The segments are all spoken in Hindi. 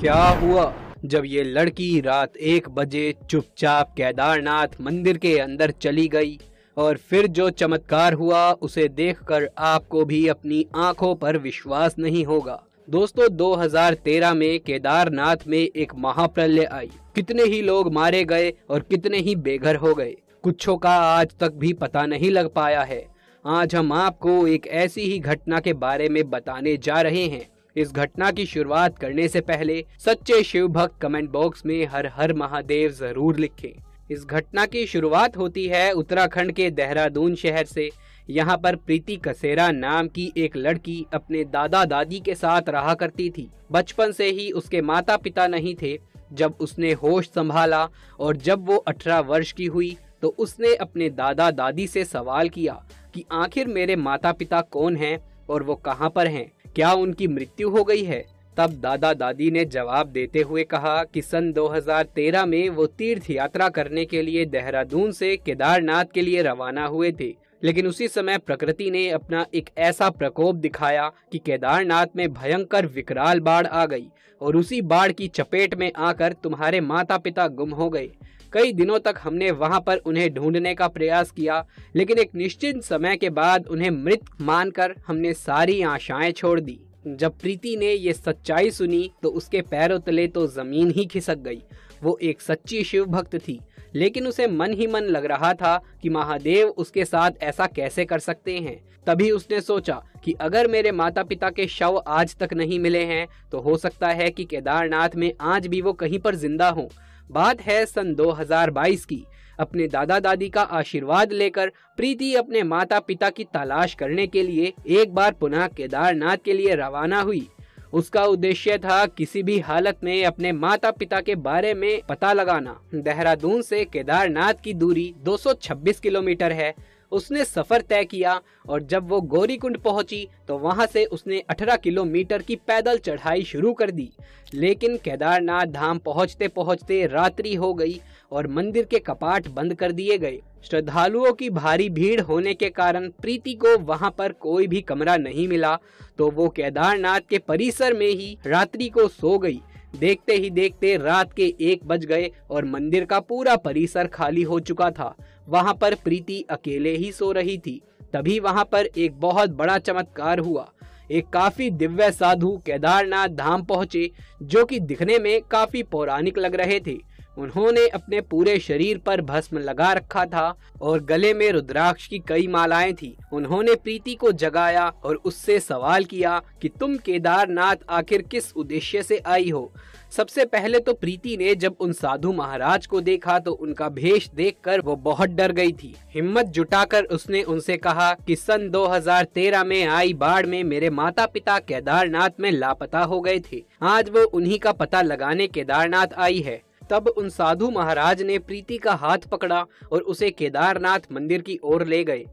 क्या हुआ जब ये लड़की रात एक बजे चुपचाप केदारनाथ मंदिर के अंदर चली गई और फिर जो चमत्कार हुआ उसे देखकर आपको भी अपनी आंखों पर विश्वास नहीं होगा दोस्तों 2013 में केदारनाथ में एक महाप्रलय आई कितने ही लोग मारे गए और कितने ही बेघर हो गए कुछों का आज तक भी पता नहीं लग पाया है आज हम आपको एक ऐसी ही घटना के बारे में बताने जा रहे हैं इस घटना की शुरुआत करने से पहले सच्चे शिव भक्त कमेंट बॉक्स में हर हर महादेव जरूर लिखें इस घटना की शुरुआत होती है उत्तराखंड के देहरादून शहर से यहाँ पर प्रीति कसेरा नाम की एक लड़की अपने दादा दादी के साथ रहा करती थी बचपन से ही उसके माता पिता नहीं थे जब उसने होश संभाला और जब वो अठारह वर्ष की हुई तो उसने अपने दादा दादी से सवाल किया कि आखिर मेरे माता पिता कौन हैं और वो कहाँ पर हैं क्या उनकी मृत्यु हो गई है तब दादा दादी ने जवाब देते हुए कहा कि सन 2013 में वो तीर्थ यात्रा करने के लिए देहरादून से केदारनाथ के लिए रवाना हुए थे लेकिन उसी समय प्रकृति ने अपना एक ऐसा प्रकोप दिखाया कि केदारनाथ में भयंकर विकराल बाढ़ आ गई और उसी बाढ़ की चपेट में आकर तुम्हारे माता पिता गुम हो गए कई दिनों तक हमने वहां पर उन्हें ढूंढने का प्रयास किया लेकिन एक निश्चित समय के बाद उन्हें मृत मानकर हमने सारी आशाएं छोड़ दी जब प्रीति ने ये सच्चाई सुनी तो उसके पैरों तले तो जमीन ही खिसक गई वो एक सच्ची शिव भक्त थी लेकिन उसे मन ही मन लग रहा था कि महादेव उसके साथ ऐसा कैसे कर सकते हैं तभी उसने सोचा कि अगर मेरे माता पिता के शव आज तक नहीं मिले हैं तो हो सकता है कि केदारनाथ में आज भी वो कहीं पर जिंदा हों बात है सन 2022 की अपने दादा दादी का आशीर्वाद लेकर प्रीति अपने माता पिता की तलाश करने के लिए एक बार पुनः केदारनाथ के लिए रवाना हुई उसका उद्देश्य था किसी भी हालत में अपने माता पिता के बारे में पता लगाना देहरादून से केदारनाथ की दूरी 226 किलोमीटर है उसने सफर तय किया और जब वो गौरीकुंड पहुंची तो वहां से उसने 18 किलोमीटर की पैदल चढ़ाई शुरू कर दी लेकिन केदारनाथ धाम पहुंचते पहुंचते रात्रि हो गई और मंदिर के कपाट बंद कर दिए गए श्रद्धालुओं की भारी भीड़ होने के कारण प्रीति को वहां पर कोई भी कमरा नहीं मिला तो वो केदारनाथ के परिसर में ही रात्रि को सो गई देखते ही देखते रात के एक बज गए और मंदिर का पूरा परिसर खाली हो चुका था वहां पर प्रीति अकेले ही सो रही थी तभी वहां पर एक बहुत बड़ा चमत्कार हुआ एक काफी दिव्य साधु केदारनाथ धाम पहुंचे जो कि दिखने में काफी पौराणिक लग रहे थे उन्होंने अपने पूरे शरीर पर भस्म लगा रखा था और गले में रुद्राक्ष की कई मालाएं थी उन्होंने प्रीति को जगाया और उससे सवाल किया कि तुम केदारनाथ आखिर किस उद्देश्य से आई हो सबसे पहले तो प्रीति ने जब उन साधु महाराज को देखा तो उनका भेष देखकर वो बहुत डर गई थी हिम्मत जुटाकर उसने उनसे कहा कि सन 2013 में आई बाढ़ में मेरे माता पिता केदारनाथ में लापता हो गए थे आज वो उन्हीं का पता लगाने केदारनाथ आई है तब उन साधु महाराज ने प्रीति का हाथ पकड़ा और उसे केदारनाथ मंदिर की ओर ले गए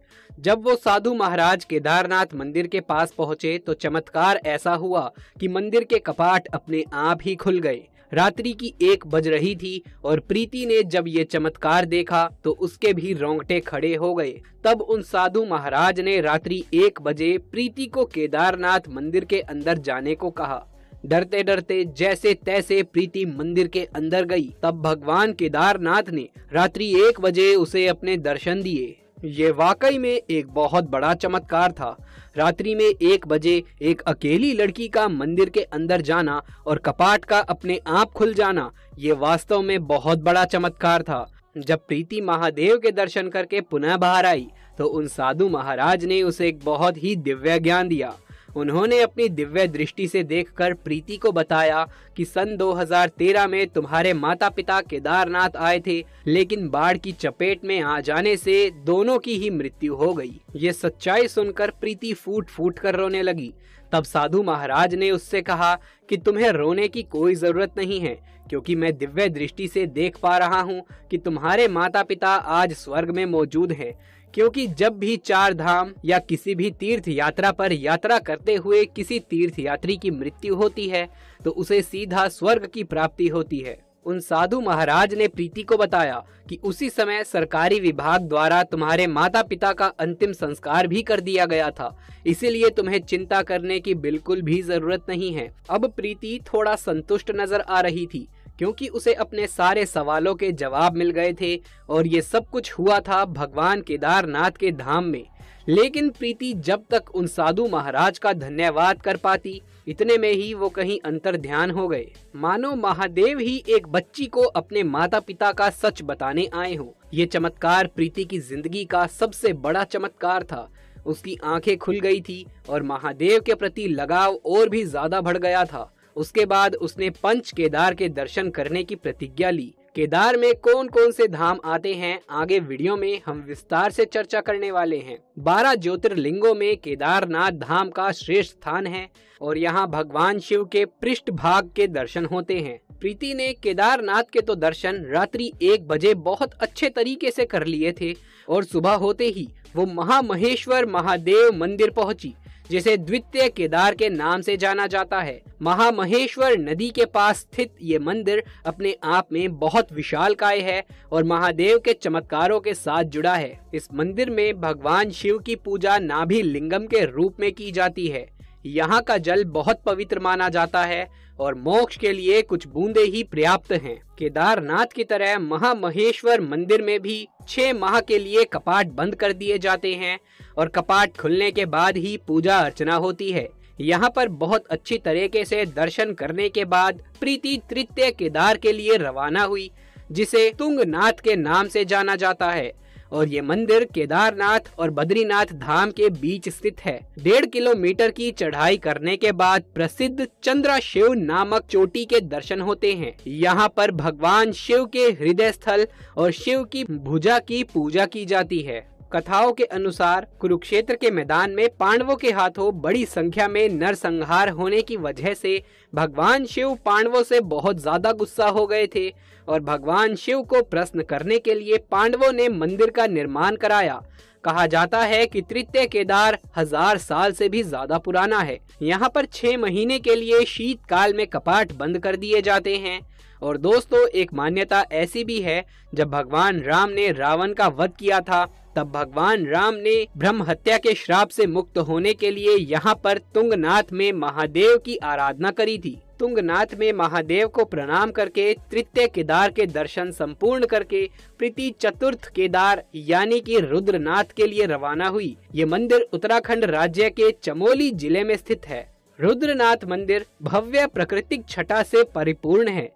जब वो साधु महाराज केदारनाथ मंदिर के पास पहुंचे तो चमत्कार ऐसा हुआ कि मंदिर के कपाट अपने आप ही खुल गए रात्रि की एक बज रही थी और प्रीति ने जब ये चमत्कार देखा तो उसके भी रोंगटे खड़े हो गए तब उन साधु महाराज ने रात्रि एक बजे प्रीति को केदारनाथ मंदिर के अंदर जाने को कहा डरते डरते जैसे तैसे प्रीति मंदिर के अंदर गई तब भगवान केदारनाथ ने रात्रि एक बजे उसे अपने दर्शन दिए ये वाकई में एक बहुत बड़ा चमत्कार था रात्रि में एक बजे एक अकेली लड़की का मंदिर के अंदर जाना और कपाट का अपने आप खुल जाना ये वास्तव में बहुत बड़ा चमत्कार था जब प्रीति महादेव के दर्शन करके पुनः बाहर आई तो उन साधु महाराज ने उसे एक बहुत ही दिव्य ज्ञान दिया उन्होंने अपनी दिव्य दृष्टि से देखकर प्रीति को बताया कि सन 2013 में तुम्हारे माता पिता केदारनाथ आए थे लेकिन बाढ़ की चपेट में आ जाने से दोनों की ही मृत्यु हो गई ये सच्चाई सुनकर प्रीति फूट फूट कर रोने लगी तब साधु महाराज ने उससे कहा कि तुम्हें रोने की कोई जरूरत नहीं है क्योंकि मैं दिव्य दृष्टि से देख पा रहा हूँ कि तुम्हारे माता पिता आज स्वर्ग में मौजूद हैं क्योंकि जब भी चार धाम या किसी भी तीर्थ यात्रा पर यात्रा करते हुए किसी तीर्थ यात्री की मृत्यु होती है तो उसे सीधा स्वर्ग की प्राप्ति होती है उन साधु महाराज ने प्रीति को बताया कि उसी समय सरकारी विभाग द्वारा तुम्हारे माता पिता का अंतिम संस्कार भी कर दिया गया था इसीलिए तुम्हें चिंता करने की बिल्कुल भी जरूरत नहीं है अब प्रीति थोड़ा संतुष्ट नजर आ रही थी क्योंकि उसे अपने सारे सवालों के जवाब मिल गए थे और ये सब कुछ हुआ था भगवान केदारनाथ के धाम में लेकिन प्रीति जब तक उन साधु महाराज का धन्यवाद कर पाती इतने में ही वो कहीं अंतर ध्यान हो गए मानो महादेव ही एक बच्ची को अपने माता पिता का सच बताने आए हो ये चमत्कार प्रीति की जिंदगी का सबसे बड़ा चमत्कार था उसकी आंखें खुल गई थी और महादेव के प्रति लगाव और भी ज्यादा बढ़ गया था उसके बाद उसने पंच केदार के दर्शन करने की प्रतिज्ञा ली केदार में कौन कौन से धाम आते हैं आगे वीडियो में हम विस्तार से चर्चा करने वाले हैं बारह ज्योतिर्लिंगों में केदारनाथ धाम का श्रेष्ठ स्थान है और यहाँ भगवान शिव के पृष्ठ भाग के दर्शन होते हैं प्रीति ने केदारनाथ के तो दर्शन रात्रि एक बजे बहुत अच्छे तरीके से कर लिए थे और सुबह होते ही वो महामहेश्वर महादेव मंदिर पहुंची जिसे द्वितीय केदार के नाम से जाना जाता है महामहेश्वर नदी के पास स्थित ये मंदिर अपने आप में बहुत विशाल काय है और महादेव के चमत्कारों के साथ जुड़ा है इस मंदिर में भगवान शिव की पूजा नाभि लिंगम के रूप में की जाती है यहाँ का जल बहुत पवित्र माना जाता है और मोक्ष के लिए कुछ बूंदे ही पर्याप्त हैं। केदारनाथ की तरह महामहेश्वर मंदिर में भी छह माह के लिए कपाट बंद कर दिए जाते हैं और कपाट खुलने के बाद ही पूजा अर्चना होती है यहाँ पर बहुत अच्छी तरीके से दर्शन करने के बाद प्रीति तृतीय केदार के लिए रवाना हुई जिसे तुंगनाथ के नाम से जाना जाता है और ये मंदिर केदारनाथ और बद्रीनाथ धाम के बीच स्थित है डेढ़ किलोमीटर की चढ़ाई करने के बाद प्रसिद्ध चंद्रा शिव नामक चोटी के दर्शन होते हैं यहाँ पर भगवान शिव के हृदय स्थल और शिव की भुजा की पूजा की जाती है कथाओं के अनुसार कुरुक्षेत्र के मैदान में पांडवों के हाथों बड़ी संख्या में नरसंहार होने की वजह से भगवान शिव पांडवों से बहुत ज्यादा गुस्सा हो गए थे और भगवान शिव को प्रश्न करने के लिए पांडवों ने मंदिर का निर्माण कराया कहा जाता है कि तृतीय केदार हजार साल से भी ज्यादा पुराना है यहाँ पर छह महीने के लिए शीतकाल में कपाट बंद कर दिए जाते हैं और दोस्तों एक मान्यता ऐसी भी है जब भगवान राम ने रावण का वध किया था तब भगवान राम ने ब्रह्म हत्या के श्राप से मुक्त होने के लिए यहाँ पर तुंगनाथ में महादेव की आराधना करी थी तुंगनाथ में महादेव को प्रणाम करके तृतीय केदार के दर्शन संपूर्ण करके प्रीति चतुर्थ केदार यानी कि रुद्रनाथ के लिए रवाना हुई ये मंदिर उत्तराखंड राज्य के चमोली जिले में स्थित है रुद्रनाथ मंदिर भव्य प्राकृतिक छटा से परिपूर्ण है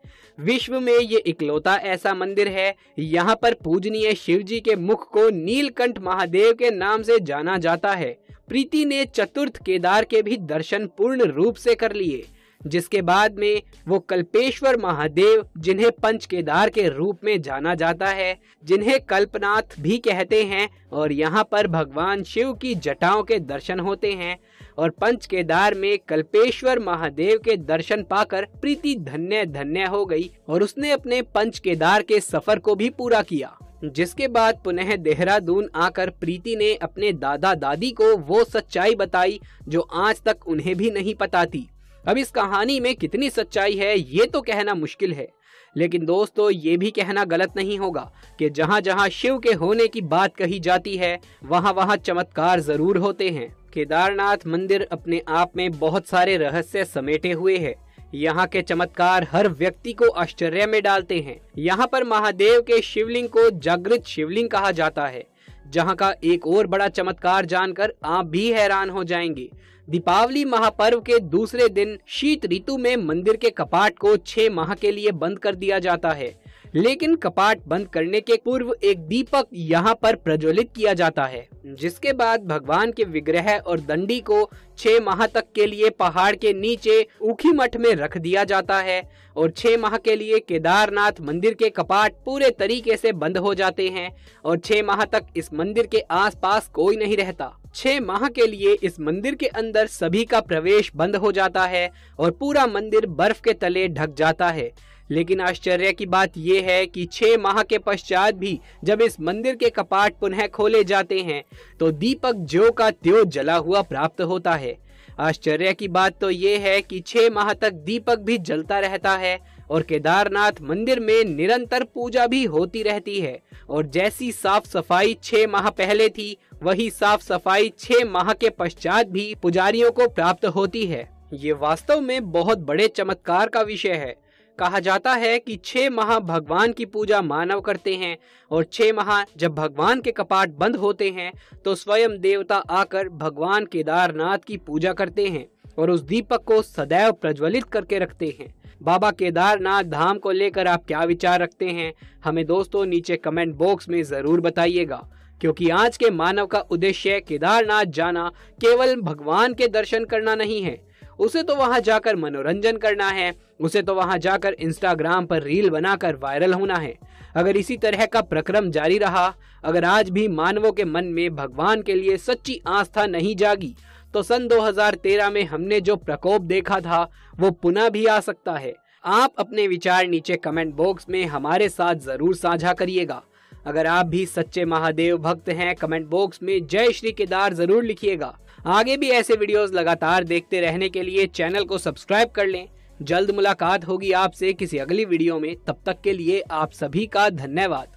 विश्व में ये इकलौता ऐसा मंदिर है यहाँ पर पूजनीय शिवजी के मुख को नीलकंठ महादेव के नाम से जाना जाता है प्रीति ने चतुर्थ केदार के भी दर्शन पूर्ण रूप से कर लिए जिसके बाद में वो कल्पेश्वर महादेव जिन्हें पंच केदार के रूप में जाना जाता है जिन्हें कल्पनाथ भी कहते हैं और यहाँ पर भगवान शिव की जटाओं के दर्शन होते हैं और पंच केदार में कल्पेश्वर महादेव के दर्शन पाकर प्रीति धन्य धन्य हो गई और उसने अपने पंच केदार के सफर को भी पूरा किया जिसके बाद पुनः देहरादून आकर प्रीति ने अपने दादा दादी को वो सच्चाई बताई जो आज तक उन्हें भी नहीं पता थी अब इस कहानी में कितनी सच्चाई है ये तो कहना मुश्किल है लेकिन दोस्तों ये भी कहना गलत नहीं होगा कि जहाँ जहाँ शिव के होने की बात कही जाती है वहाँ वहाँ चमत्कार जरूर होते हैं केदारनाथ मंदिर अपने आप में बहुत सारे रहस्य समेटे हुए है यहाँ के चमत्कार हर व्यक्ति को आश्चर्य में डालते हैं यहाँ पर महादेव के शिवलिंग को जागृत शिवलिंग कहा जाता है जहाँ का एक और बड़ा चमत्कार जानकर आप भी हैरान हो जाएंगे दीपावली महापर्व के दूसरे दिन शीत ऋतु में मंदिर के कपाट को छह माह के लिए बंद कर दिया जाता है लेकिन कपाट बंद करने के पूर्व एक दीपक यहाँ पर प्रज्वलित किया जाता है जिसके बाद भगवान के विग्रह और दंडी को छह माह तक के लिए पहाड़ के नीचे ऊखी मठ में रख दिया जाता है और छह माह के लिए केदारनाथ मंदिर के कपाट पूरे तरीके से बंद हो जाते हैं और छह माह तक इस मंदिर के आसपास कोई नहीं रहता छह माह के लिए इस मंदिर के अंदर सभी का प्रवेश बंद हो जाता है और पूरा मंदिर बर्फ के तले ढक जाता है लेकिन आश्चर्य की बात यह है कि छह माह के पश्चात भी जब इस मंदिर के कपाट पुनः खोले जाते हैं तो दीपक ज्यो का त्यो जला हुआ प्राप्त होता है आश्चर्य की बात तो ये है कि छह माह तक दीपक भी जलता रहता है और केदारनाथ मंदिर में निरंतर पूजा भी होती रहती है और जैसी साफ सफाई छह माह पहले थी वही साफ सफाई छह माह के पश्चात भी पुजारियों को प्राप्त होती है ये वास्तव में बहुत बड़े चमत्कार का विषय है कहा जाता है कि छह माह भगवान की पूजा मानव करते हैं और छह माह जब भगवान के कपाट बंद होते हैं तो स्वयं देवता आकर भगवान केदारनाथ की पूजा करते हैं और उस दीपक को सदैव प्रज्वलित करके रखते हैं बाबा केदारनाथ धाम को लेकर आप क्या विचार रखते हैं हमें दोस्तों नीचे कमेंट बॉक्स में ज़रूर बताइएगा क्योंकि आज के मानव का उद्देश्य केदारनाथ जाना केवल भगवान के दर्शन करना नहीं है उसे तो वहां जाकर मनोरंजन करना है उसे तो वहां जाकर इंस्टाग्राम पर रील बनाकर वायरल होना है अगर इसी तरह का प्रक्रम जारी रहा अगर आज भी मानवों के मन में भगवान के लिए सच्ची आस्था नहीं जागी तो सन 2013 में हमने जो प्रकोप देखा था वो पुनः भी आ सकता है आप अपने विचार नीचे कमेंट बॉक्स में हमारे साथ जरूर साझा करिएगा अगर आप भी सच्चे महादेव भक्त हैं कमेंट बॉक्स में जय श्री केदार जरूर लिखिएगा आगे भी ऐसे वीडियोस लगातार देखते रहने के लिए चैनल को सब्सक्राइब कर लें जल्द मुलाकात होगी आपसे किसी अगली वीडियो में तब तक के लिए आप सभी का धन्यवाद